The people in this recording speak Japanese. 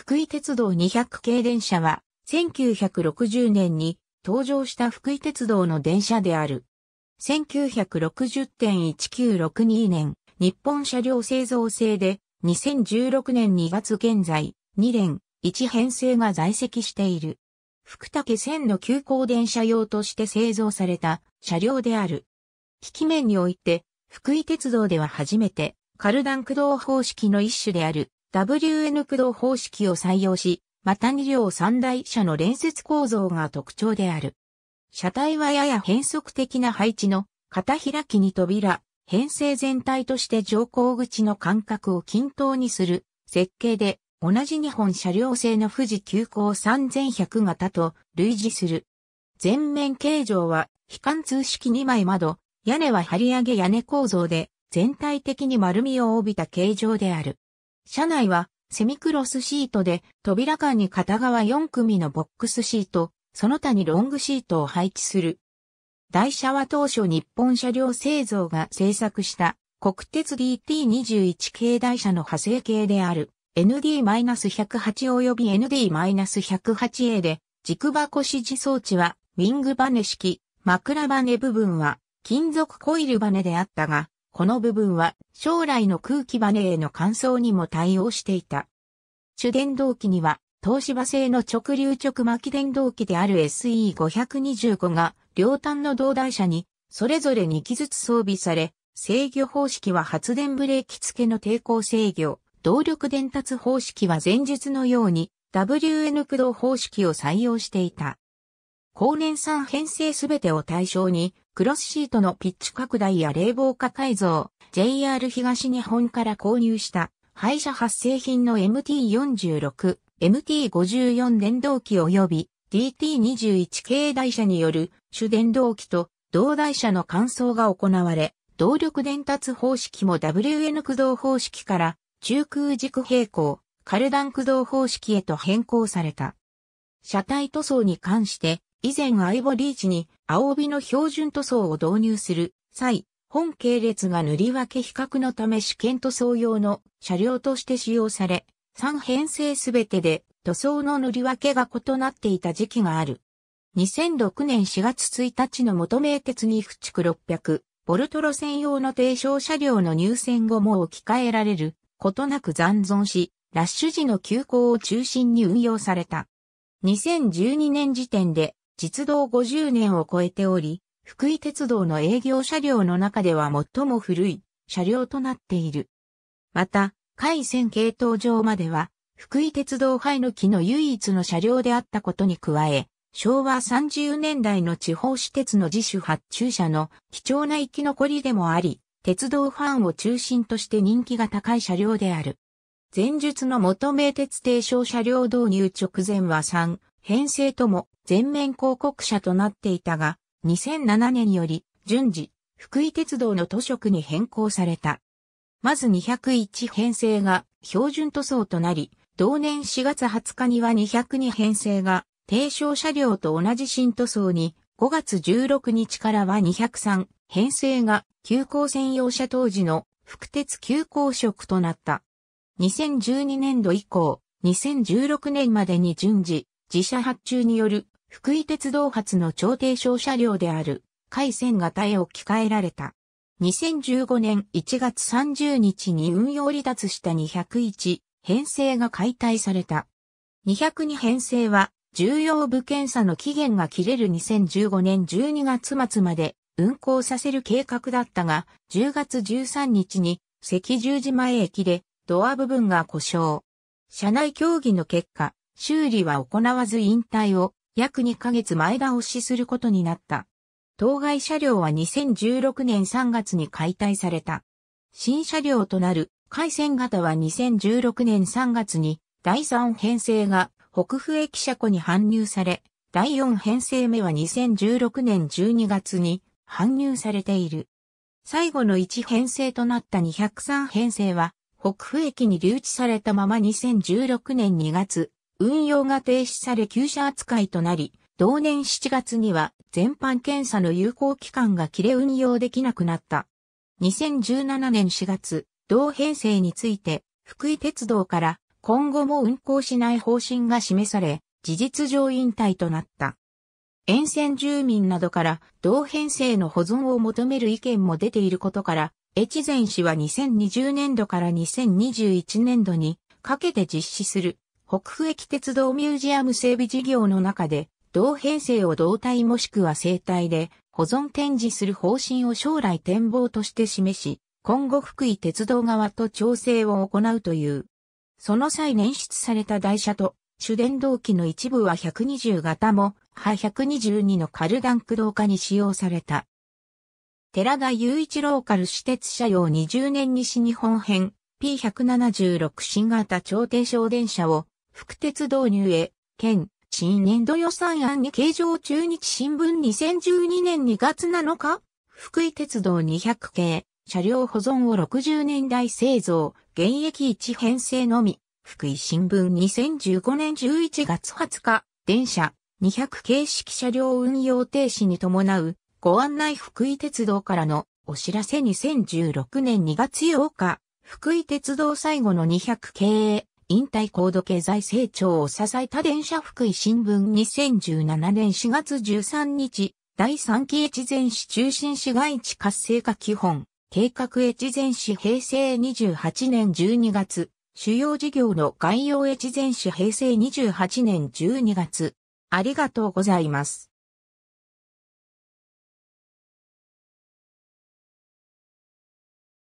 福井鉄道200系電車は、1960年に登場した福井鉄道の電車である。1960.1962年、日本車両製造制で、2016年2月現在、2連、1編成が在籍している。福武線の急行電車用として製造された車両である。機器面において、福井鉄道では初めて、カルダン駆動方式の一種である、WN 駆動方式を採用し、また2両3台車の連接構造が特徴である。車体はやや変則的な配置の片開きに扉、編成全体として乗降口の間隔を均等にする設計で同じ日本車両製の富士急行3100型と類似する。全面形状は非貫通式2枚窓、屋根は張り上げ屋根構造で全体的に丸みを帯びた形状である。車内はセミクロスシートで扉間に片側4組のボックスシート、その他にロングシートを配置する。台車は当初日本車両製造が製作した国鉄 DT21 系台車の派生系である ND-108 及び ND-108A で軸箱支持装置はウィングバネ式、枕バネ部分は金属コイルバネであったがこの部分は将来の空気バネへの乾燥にも対応していた。主電動機には東芝製の直流直巻電動機である SE525 が両端の同台車にそれぞれ2機ずつ装備され、制御方式は発電ブレーキ付けの抵抗制御、動力伝達方式は前述のように WN 駆動方式を採用していた。後年3編成すべてを対象に、クロスシートのピッチ拡大や冷房化改造、JR 東日本から購入した廃車発生品の MT46、MT54 電動機及び DT21 系台車による主電動機と同台車の換装が行われ、動力伝達方式も WN 駆動方式から中空軸平行、カルダン駆動方式へと変更された。車体塗装に関して以前アイボリーチに青帯の標準塗装を導入する際、本系列が塗り分け比較のため試験塗装用の車両として使用され、3編成すべてで塗装の塗り分けが異なっていた時期がある。2006年4月1日の元名鉄に府地区600、ボルトロ専用の低床車両の入線後も置き換えられることなく残存し、ラッシュ時の急行を中心に運用された。2012年時点で実動50年を超えており、福井鉄道の営業車両の中では最も古い車両となっている。また、海線系統上までは、福井鉄道灰の木の唯一の車両であったことに加え、昭和30年代の地方私鉄の自主発注車の貴重な生き残りでもあり、鉄道ファンを中心として人気が高い車両である。前述の元名鉄停車車両導入直前は3編成とも全面広告者となっていたが、2007年より順次、福井鉄道の都色に変更された。まず201編成が標準塗装となり、同年4月20日には202編成が低床車両と同じ新塗装に、5月16日からは203編成が急行専用車当時の福鉄急行色となった。2012年度以降、2016年までに順次、自社発注による福井鉄道発の超低床車両である、海線型へ置き換えられた。2015年1月30日に運用離脱した201編成が解体された。202編成は重要部検査の期限が切れる2015年12月末まで運行させる計画だったが、10月13日に赤十字前駅でドア部分が故障。車内協議の結果、修理は行わず引退を約2ヶ月前倒しすることになった。当該車両は2016年3月に解体された。新車両となる回線型は2016年3月に第3編成が北府駅車庫に搬入され、第4編成目は2016年12月に搬入されている。最後の1編成となった203編成は北府駅に留置されたまま2016年2月運用が停止され旧車扱いとなり、同年7月には全般検査の有効期間が切れ運用できなくなった。2017年4月、同編成について、福井鉄道から今後も運行しない方針が示され、事実上引退となった。沿線住民などから同編成の保存を求める意見も出ていることから、越前市は2020年度から2021年度にかけて実施する北府駅鉄道ミュージアム整備事業の中で、同編成を同体もしくは生体で保存展示する方針を将来展望として示し、今後福井鉄道側と調整を行うという。その際捻出された台車と主電動機の一部は120型も、波122のカルダン駆動化に使用された。寺田雄一ローカル私鉄車用20年西日本編 P176 新型超低床電車を副鉄導入へ、県、新年度予算案に形状中日新聞2012年2月7日、福井鉄道200系、車両保存を60年代製造、現役1編成のみ、福井新聞2015年11月20日、電車、200形式車両運用停止に伴う、ご案内福井鉄道からのお知らせ2016年2月8日、福井鉄道最後の200経引退高度経済成長を支えた電車福井新聞2017年4月13日、第3期越前市中心市街地活性化基本、計画越前市平成28年12月、主要事業の概要越前市平成28年12月。ありがとうございます。